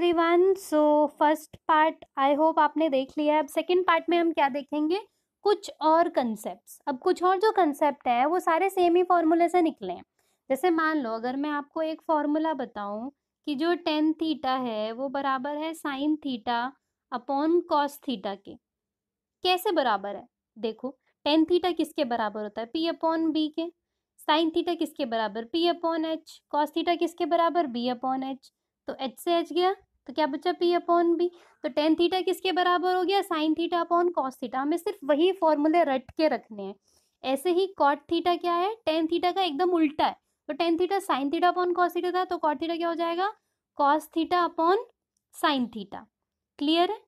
everyone so first part I hope आपने देख लिया है अब सेकंड पार्ट में हम क्या देखेंगे कुछ और कंसेप्ट अब कुछ और जो कंसेप्ट है वो सारे सेम ही फॉर्मूले से निकले हैं जैसे मान लो अगर मैं आपको एक फॉर्मूला बताऊं कि जो टेन थीटा है वो बराबर है sine theta upon cos theta के कैसे बराबर है देखो टेन थीटा किसके बराबर होता है पी अपॉन बी के साइन थीटा किसके बराबर P upon H cos theta किसके बराबर बी अपॉन एच तो एच से एच गया तो क्या बच्चा पी अपॉन बी तो टेन थीटा किसके बराबर हो गया sine theta upon cos theta हमें सिर्फ वही फॉर्मूले रट के रखने हैं ऐसे ही कॉट थीटा क्या है टेन थीटा का एकदम उल्टा है तो tan theta sine theta upon cos theta था तो कॉट थीटा क्या हो जाएगा cos theta upon sine theta clear है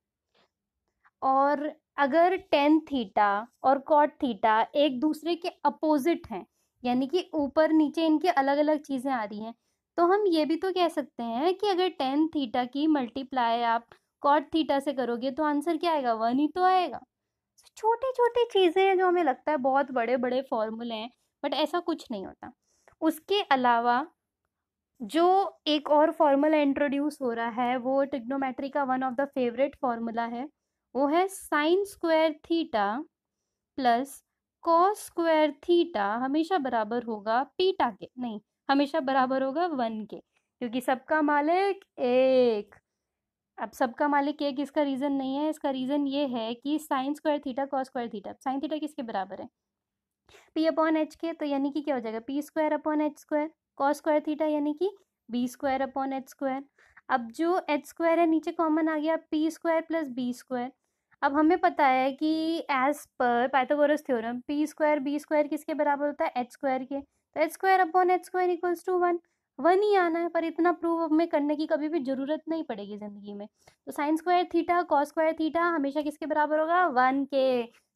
और अगर टेन थीटा और कॉट थीटा एक दूसरे के अपोजिट हैं यानी कि ऊपर नीचे इनके अलग अलग चीज़ें आ रही हैं तो हम ये भी तो कह सकते हैं कि अगर टेन थीटा की मल्टीप्लाई आप कॉट थीटा से करोगे तो आंसर क्या आएगा वन ही तो आएगा छोटी छोटी चीज़ें हैं जो हमें लगता है बहुत बड़े बड़े फॉर्मूले हैं बट ऐसा कुछ नहीं होता उसके अलावा जो एक और फॉर्मूला इंट्रोड्यूस हो रहा है वो टिग्नोमेट्री का one of the favourite formula है वो है sine square theta plus cos square theta हमेशा बराबर होगा पीटा के नहीं हमेशा बराबर होगा वन के क्योंकि सबका मालिक एक अब सबका मालिक एक इसका रीज़न नहीं है इसका रीज़न ये है कि sine square theta cos square theta sine theta किसके बराबर है पी अपॉन एच के तो यानी कि क्या हो जाएगा P square upon H square cos square theta यानी कि B square upon H square अब जो एच स्क्वायर है नीचे कॉमन आ गया P square plus B square अब हमें पता है कि as per Pythagoras theorem P square B square किसके बराबर होता है एच स्क्वायर के तो H square upon H square equals to one one ही आना है पर इतना प्रूव हमें करने की कभी भी ज़रूरत नहीं पड़ेगी ज़िंदगी में तो sine square theta cos square theta हमेशा किसके बराबर होगा वन के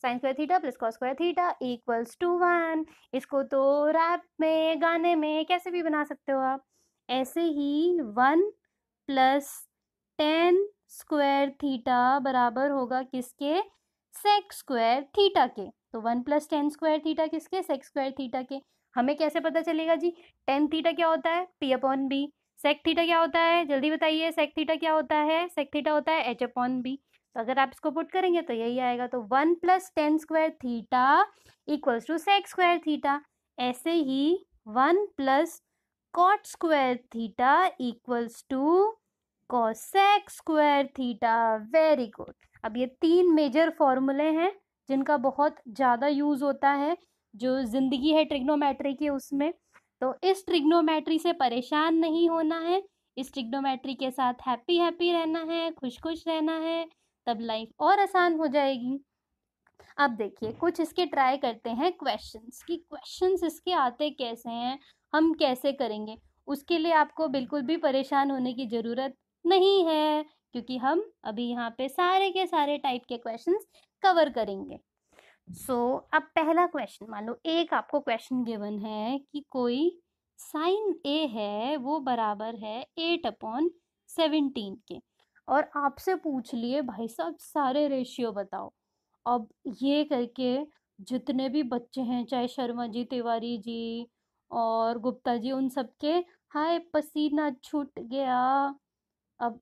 sine square theta plus cos square theta equals to one इसको तो रैप में गाने में कैसे भी बना सकते हो आप ऐसे ही one plus tan square theta बराबर होगा किसके सेक्स स्क्वायर थीटा के तो one plus tan square theta किसके सेक्स स्क्वायर थीटा के हमें कैसे पता चलेगा जी टेन थीटा क्या होता है P upon B sec theta क्या होता है जल्दी बताइए सेक थीटा क्या होता है सेक थीटा होता है एच अपॉन बी तो अगर आप इसको पुट करेंगे तो यही आएगा तो one plus tan square theta equals to sec square theta ऐसे ही one plus cot square theta equals to cosec square theta very good अब ये तीन मेजर फॉर्मूले हैं जिनका बहुत ज़्यादा यूज़ होता है जो ज़िंदगी है ट्रिग्नोमेट्री की उसमें तो इस ट्रिग्नोमेट्री से परेशान नहीं होना है इस ट्रिग्नोमेट्री के साथ हैप्पी हैप्पी रहना है खुश खुश रहना है तब लाइफ और आसान हो जाएगी अब देखिए कुछ इसके ट्राई करते हैं क्वेश्चंस कि क्वेश्चंस इसके आते कैसे हैं हम कैसे करेंगे उसके लिए आपको बिल्कुल भी परेशान होने की ज़रूरत नहीं है क्योंकि हम अभी यहाँ पे सारे के सारे टाइप के क्वेश्चंस कवर करेंगे सो so, अब पहला क्वेश्चन मान लो एक आपको क्वेश्चन गिवन है कि कोई साइन ए है वो बराबर है एट अपॉन सेवनटीन के और आपसे पूछ लिए भाई साहब सारे रेशियो बताओ अब ये करके जितने भी बच्चे हैं चाहे शर्मा जी तिवारी जी और गुप्ता जी उन सब के हाय पसीना छूट गया अब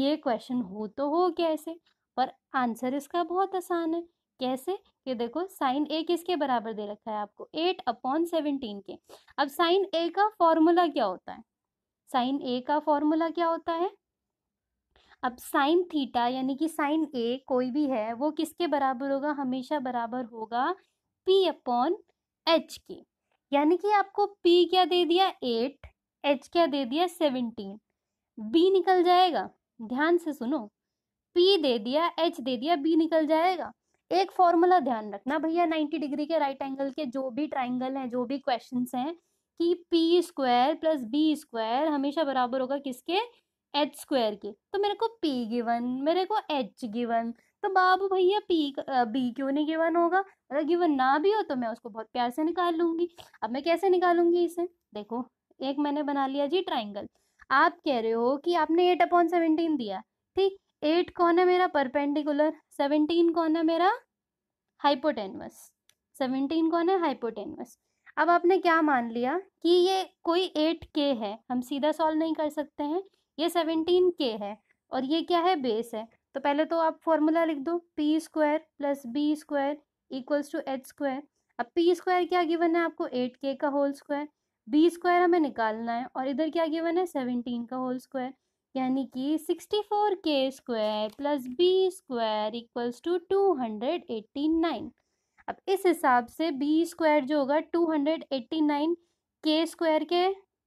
ये क्वेश्चन हो तो हो कैसे पर आंसर इसका बहुत आसान है कैसे ये देखो साइन ए किसके बराबर दे रखा है आपको एट अपॉन सेवनटीन के अब साइन ए का फॉर्मूला क्या होता है साइन ए का फॉर्मूला क्या होता है अब साइन थीटा यानी कि साइन ए कोई भी है वो किसके बराबर होगा हमेशा बराबर होगा पी अपॉन एच के यानी कि आपको पी क्या दे दिया एट एच क्या दे दिया सेवनटीन बी निकल जाएगा ध्यान से सुनो पी दे दिया एच दे दिया बी निकल जाएगा एक फॉर्मूला ध्यान रखना भैया 90 डिग्री के राइट एंगल के जो भी ट्राइंगल हैं जो भी क्वेश्चन हैं कि P square plus B square हमेशा बराबर होगा किसके एच स्क्वायर के तो मेरे को पी गिवन मेरे को एच गिवन तो बाबू भैया पी बी क्यों नहीं गिवन होगा अगर गिवन ना भी हो तो मैं उसको बहुत प्यार से निकाल लूंगी अब मैं कैसे निकालूंगी इसे देखो एक मैंने बना लिया जी ट्राइंगल आप कह रहे हो कि आपने एट अपॉन सेवनटीन दिया ठीक एट कौन है मेरा परपेंडिकुलर सेवनटीन कौन है मेरा हाइपोटेनवस सेवनटीन कौन है हाइपोटेनवस अब आपने क्या मान लिया कि ये कोई एट के है हम सीधा सॉल्व नहीं कर सकते हैं ये सेवनटीन के है और ये क्या है बेस है तो पहले तो आप फॉर्मूला लिख दो P square plus B square equals to H square अब पी स्क्वायर क्या गिवन है आपको एट के का होल स्क्वायर बी स्क्वायर हमें निकालना है और इधर क्या गिवन है सेवनटीन का होल स्क्वायर यानी कि सिक्सटी फोर के square plus B square equals to two hundred eighty nine अब इस हिसाब से बी स्क्वायर जो होगा टू हंड्रेड एट्टी नाइन के स्क्वायर के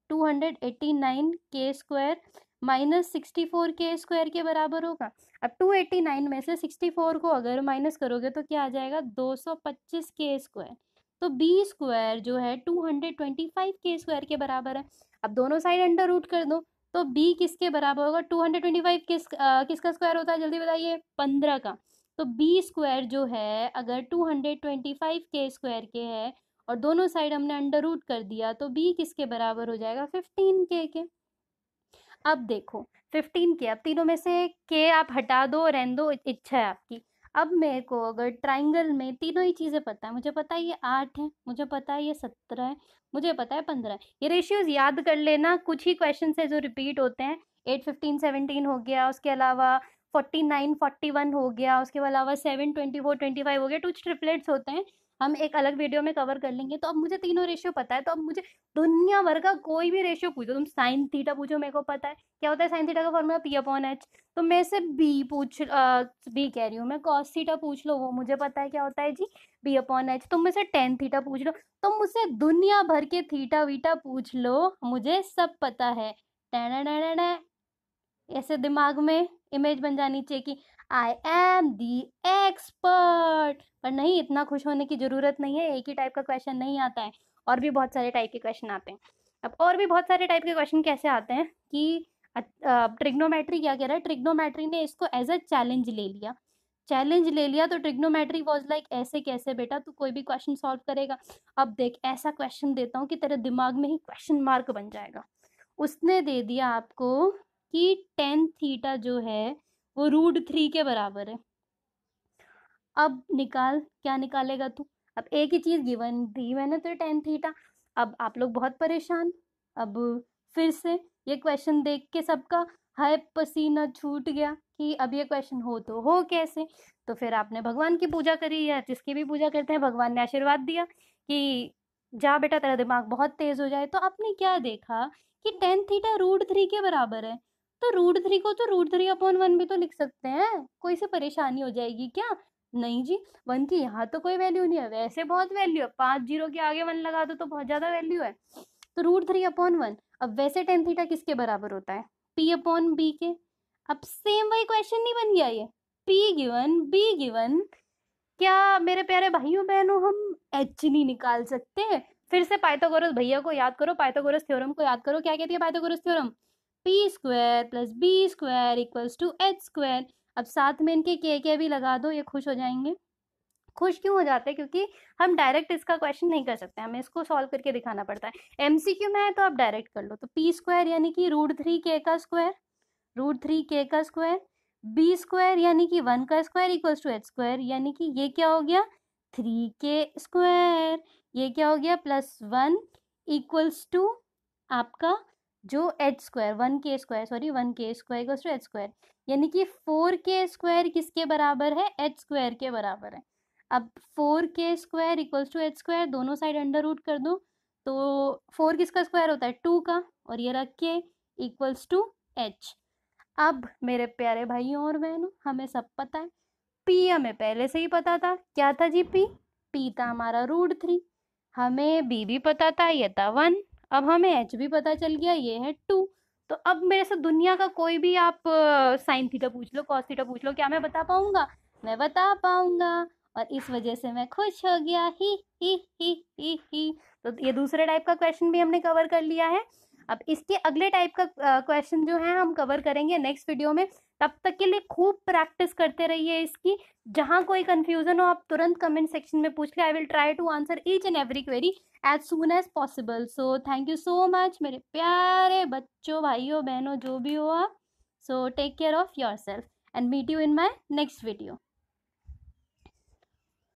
टू हंड्रेड एट्टी नाइन के स्क्वायर माइनस सिक्सटी फोर के स्क्वायर के बराबर होगा अब टू एट्टी नाइन में से सिक्सटी फोर को अगर माइनस करोगे तो क्या आ जाएगा दो सौ पच्चीस के स्क्वायर तो बी स्क्वायर जो है टू हंड्रेड ट्वेंटी फाइव के स्क्वायर के बराबर है अब दोनों साइड अंडर रूट कर दो तो बी किसके बराबर होगा टू हंड्रेड ट्वेंटी फाइव किस आ, किसका स्क्वायर होता है जल्दी बताइए पंद्रह का तो बी स्क्वायर जो है अगर टू हंड्रेड ट्वेंटी फाइव के स्क्वायर के है और दोनों साइड हमने अंडर रूट कर दिया तो बी किसके बराबर हो जाएगा फिफ्टीन के के अब देखो फिफ्टीन के अब तीनों में से के आप हटा दो रहने दो इच्छा है आपकी अब मेरे को अगर ट्राइंगल में तीनों ही चीज़ें पता है मुझे पता है ये आठ है मुझे पता है ये सत्रह है मुझे पता है पंद्रह ये रेशियोज़ याद कर लेना कुछ ही क्वेश्चन है जो रिपीट होते हैं एट फिफ्टीन सेवनटीन हो गया उसके अलावा फोर्टी नाइन फोर्टी वन हो गया उसके अलावा seven twenty four twenty five हो गया टू ट्रिपलेट्स होते हैं हम एक अलग वीडियो में कवर कर लेंगे तो अब मुझे तीनों रेशियो पता है तो अब मुझे दुनिया भर का कोई भी रेशियो पूछो तुम साइन थीटा पूछो मेरे को पता है क्या होता है साइन थीटा का फॉर्मूला पी अपॉन एच तो मैं से बी पूछ बी कह रही हूँ मैं कॉस थीटा पूछ लो वो मुझे पता है क्या होता है जी बी अपॉन एच तुम मुझसे टेन थीटा पूछ लो तुम तो मुझसे दुनिया भर के थीटा वीटा पूछ लो मुझे सब पता है ऐसे दिमाग में इमेज बन जानी चाहिए कि आई एम दी एक्सपर्ट पर नहीं इतना खुश होने की ज़रूरत नहीं है एक ही टाइप का क्वेश्चन नहीं आता है और भी बहुत सारे टाइप के क्वेश्चन आते हैं अब और भी बहुत सारे टाइप के क्वेश्चन कैसे आते हैं कि ट्रिग्नोमेट्री क्या कह रहा है ट्रिग्नोमेट्री ने इसको एज अ चैलेंज ले लिया चैलेंज ले लिया तो ट्रिग्नोमेट्री वॉज लाइक ऐसे कैसे बेटा तू कोई भी क्वेश्चन सॉल्व करेगा अब देख ऐसा क्वेश्चन देता हूँ कि तेरे दिमाग में ही क्वेश्चन मार्क बन जाएगा उसने दे दिया आपको कि टेन थीटा जो है वो रूट थ्री के बराबर है अब निकाल क्या निकालेगा तू अब एक ही चीज़ गिवन दी मैंने तो टेन थीटा अब आप लोग बहुत परेशान अब फिर से ये क्वेश्चन देख के सबका हाय पसीना छूट गया कि अब ये क्वेश्चन हो तो हो कैसे तो फिर आपने भगवान की पूजा करी या जिसकी भी पूजा करते हैं भगवान ने आशीर्वाद दिया कि जा बेटा तेरा दिमाग बहुत तेज़ हो जाए तो आपने क्या देखा कि टेन थीटा रूट थ्री के बराबर है तो रूट थ्री को तो रूट थ्री अपॉन वन भी तो लिख सकते हैं कोई से परेशानी हो जाएगी क्या नहीं जी वन की यहाँ तो कोई वैल्यू नहीं है वैसे बहुत वैल्यू है पाँच जीरो के आगे वन लगा दो तो बहुत ज़्यादा वैल्यू है तो रूट थ्री अपॉन वन अब वैसे टेन थीटा किसके बराबर होता है पी अपॉन बी के अब सेम वही क्वेश्चन नहीं बन गया ये पी गिवन बी गिवन क्या मेरे प्यारे भाइयों बहनों हम एच नहीं निकाल सकते फिर से पाइथागोरस भैया को याद करो पाइथागोरस थ्योरम को याद करो क्या कहती है Pythagoras theorem P square plus B square equals to H square अब साथ में इनके के के भी लगा दो ये खुश हो जाएंगे खुश क्यों हो जाते हैं क्योंकि हम डायरेक्ट इसका क्वेश्चन नहीं कर सकते हमें इसको सॉल्व करके दिखाना पड़ता है एम में है तो आप डायरेक्ट कर लो तो पी स्क्वायर यानी कि रूट थ्री के का स्क्वायर रूट थ्री के का स्क्वायर बी स्क्वायर यानी कि वन का square equals to H square यानी कि ये क्या हो गया थ्री के स्क्वायर ये क्या हो गया प्लस वन इक्वल्स टू आपका जो एच स्क्वायर वन के स्क्वायर सॉरी वन के square equals to H square यानी कि फोर के स्क्वायर किसके बराबर है एच स्क्वायर के बराबर है अब फोर के square equals to H square दोनों साइड अंडर रूट कर दो तो फोर किसका स्क्वायर होता है टू का और ये रख के इक्वल्स टू एच अब मेरे प्यारे भाइयों और बहनों हमें सब पता है पी हमें पहले से ही पता था क्या था जी पी पी था हमारा रूट थ्री हमें बी भी पता था ये था वन अब हमें एच भी पता चल गया ये है टू तो अब मेरे से दुनिया का कोई भी आप साइन थीटा पूछ लो कॉस थीटा पूछ लो क्या मैं बता पाऊंगा मैं बता पाऊंगा और इस वजह से मैं खुश हो गया ही ही ही ही ही तो ये दूसरे टाइप का क्वेश्चन भी हमने कवर कर लिया है अब इसके अगले टाइप का क्वेश्चन जो है हम कवर करेंगे नेक्स्ट वीडियो में तब तक के लिए खूब प्रैक्टिस करते रहिए इसकी जहाँ कोई कन्फ्यूजन हो आप तुरंत कमेंट सेक्शन में पूछ ले I will try to answer each and every query as soon as possible so thank you so much मेरे प्यारे बच्चों भाइयों बहनों जो भी हो आप so take care of yourself and meet you in my next video